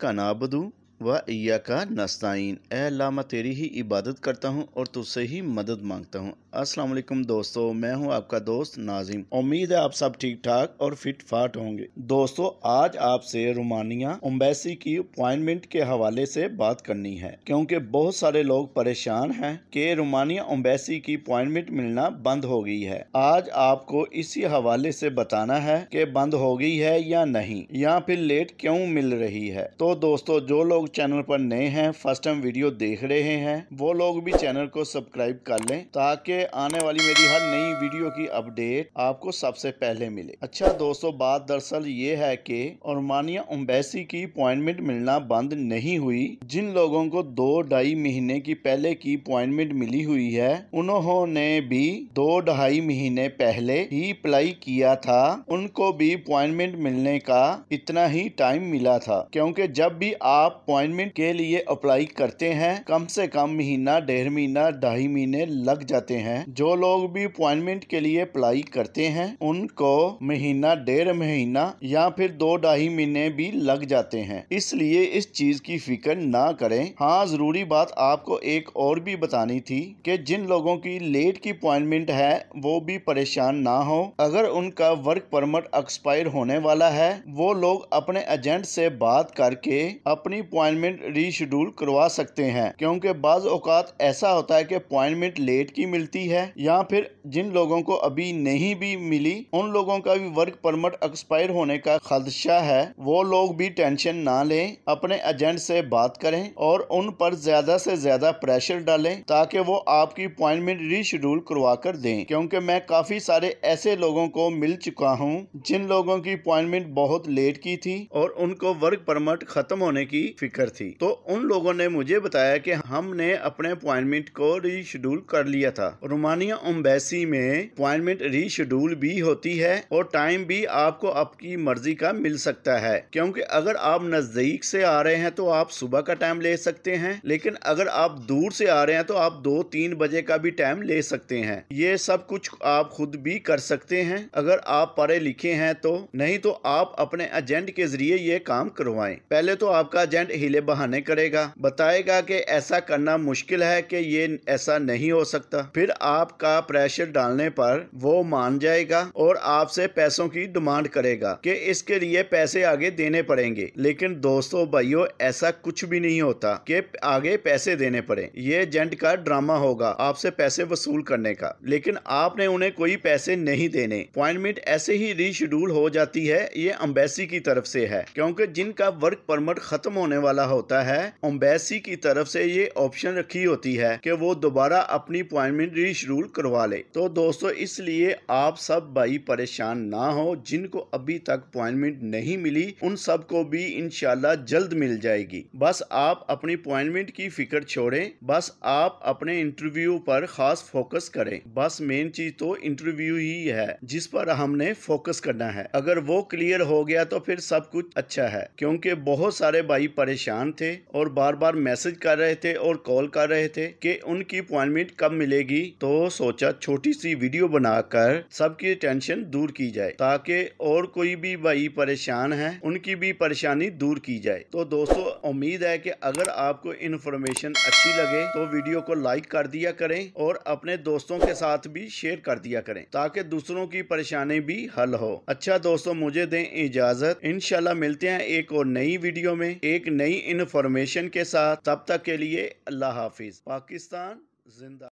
का नाबदू व ईया का नस्ताइन ए अल्लाह मैं तेरी ही इबादत करता हूँ और तुझसे ही मदद मांगता हूँ अस्सलाम वालेकुम दोस्तों मैं हूं आपका दोस्त नाजिम उम्मीद है आप सब ठीक ठाक और फिट फाट होंगे दोस्तों आज आपसे रोमानिया अम्बेसी की अपॉइंटमेंट के हवाले से बात करनी है क्योंकि बहुत सारे लोग परेशान हैं कि रोमानिया अम्बेसी की अपॉइंटमेंट मिलना बंद हो गई है आज आपको इसी हवाले से बताना है कि बंद हो गई है या नहीं या फिर लेट क्यों मिल रही है तो दोस्तों जो लोग चैनल पर नए हैं फर्स्ट टाइम वीडियो देख रहे हैं वो लोग भी चैनल को सब्सक्राइब कर लें ताकि आने वाली मेरी हर नई वीडियो की अपडेट आपको सबसे पहले मिले अच्छा दोस्तों बात दरअसल ये है कि ओरमानिया अम्बेसी की अपॉइंटमेंट मिलना बंद नहीं हुई जिन लोगों को दो ढाई महीने की पहले की अपॉइंटमेंट मिली हुई है उन्होंने भी दो ढाई महीने पहले ही अप्लाई किया था उनको भी अपॉइंटमेंट मिलने का इतना ही टाइम मिला था क्योंकि जब भी आप अपॉइंटमेंट के लिए अप्लाई करते हैं कम से कम महीना डेढ़ महीना ढाई महीने लग जाते हैं हैं जो लोग भी अपॉइंटमेंट के लिए अप्लाई करते हैं उनको महीना डेढ़ महीना या फिर दो ढाई महीने भी लग जाते हैं इसलिए इस चीज की फिक्र ना करें हाँ जरूरी बात आपको एक और भी बतानी थी कि जिन लोगों की लेट की अपॉइंटमेंट है वो भी परेशान ना हो अगर उनका वर्क परमिट एक्सपायर होने वाला है वो लोग अपने एजेंट से बात करके अपनी अपॉइंटमेंट रीशेड्यूल करवा सकते हैं क्योंकि बाज औकात ऐसा होता है कि अपॉइंटमेंट लेट की मिलती रही है या फिर जिन लोगों को अभी नहीं भी मिली उन लोगों का भी वर्क परमिट एक्सपायर होने का खदशा है वो लोग भी टेंशन ना लें अपने एजेंट से बात करें और उन पर ज्यादा से ज्यादा प्रेशर डालें ताकि वो आपकी अपॉइंटमेंट रीशेड्यूल करवा कर दें क्योंकि मैं काफी सारे ऐसे लोगों को मिल चुका हूँ जिन लोगों की अपॉइंटमेंट बहुत लेट की थी और उनको वर्क परमिट खत्म होने की फिक्र थी तो उन लोगों ने मुझे बताया कि हमने अपने अपॉइंटमेंट को रीशेड्यूल कर लिया था रोमानिया एम्बेसी में अपॉइंटमेंट रीशेड्यूल भी होती है और टाइम भी आपको आपकी मर्जी का मिल सकता है क्योंकि अगर आप नज़दीक से आ रहे हैं तो आप सुबह का टाइम ले सकते हैं लेकिन अगर आप दूर से आ रहे हैं तो आप दो तीन बजे का भी टाइम ले सकते हैं ये सब कुछ आप खुद भी कर सकते हैं अगर आप पढ़े लिखे हैं तो नहीं तो आप अपने एजेंट के जरिए ये काम करवाए पहले तो आपका एजेंट हिले बहाने करेगा बताएगा की ऐसा करना मुश्किल है की ये ऐसा नहीं हो सकता फिर आपका प्रेशर डालने पर वो मान जाएगा और आपसे पैसों की डिमांड करेगा कि इसके लिए पैसे आगे देने पड़ेंगे लेकिन दोस्तों भाइयों ऐसा कुछ भी नहीं होता कि आगे पैसे देने पड़े ये एजेंट का ड्रामा होगा आपसे पैसे वसूल करने का लेकिन आपने उन्हें कोई पैसे नहीं देने अपॉइंटमेंट ऐसे ही रिशेड्यूल हो जाती है ये अम्बेसी की तरफ से है क्योंकि जिनका वर्क परमिट खत्म होने वाला होता है अम्बेसी की तरफ से ये ऑप्शन रखी होती है कि वो दोबारा अपनी अपॉइंटमेंट फिनिश शेड्यूल करवा ले तो दोस्तों इसलिए आप सब भाई परेशान ना हो जिनको अभी तक अपॉइंटमेंट नहीं मिली उन सबको भी इनशाला जल्द मिल जाएगी बस आप अपनी अपॉइंटमेंट की फिक्र छोड़े बस आप अपने इंटरव्यू पर खास फोकस करें बस मेन चीज तो इंटरव्यू ही है जिस पर हमने फोकस करना है अगर वो क्लियर हो गया तो फिर सब कुछ अच्छा है क्योंकि बहुत सारे भाई परेशान थे और बार बार मैसेज कर रहे थे और कॉल कर रहे थे कि उनकी अपॉइंटमेंट कब मिलेगी तो सोचा छोटी सी वीडियो बनाकर सबकी टेंशन दूर की जाए ताकि और कोई भी भाई परेशान है उनकी भी परेशानी दूर की जाए तो दोस्तों उम्मीद है कि अगर आपको इन्फॉर्मेशन अच्छी लगे तो वीडियो को लाइक कर दिया करें और अपने दोस्तों के साथ भी शेयर कर दिया करें ताकि दूसरों की परेशानी भी हल हो अच्छा दोस्तों मुझे दें इजाजत इनशाला मिलते हैं एक और नई वीडियो में एक नई इन्फॉर्मेशन के साथ तब तक के लिए अल्लाह हाफिज पाकिस्तान जिंदा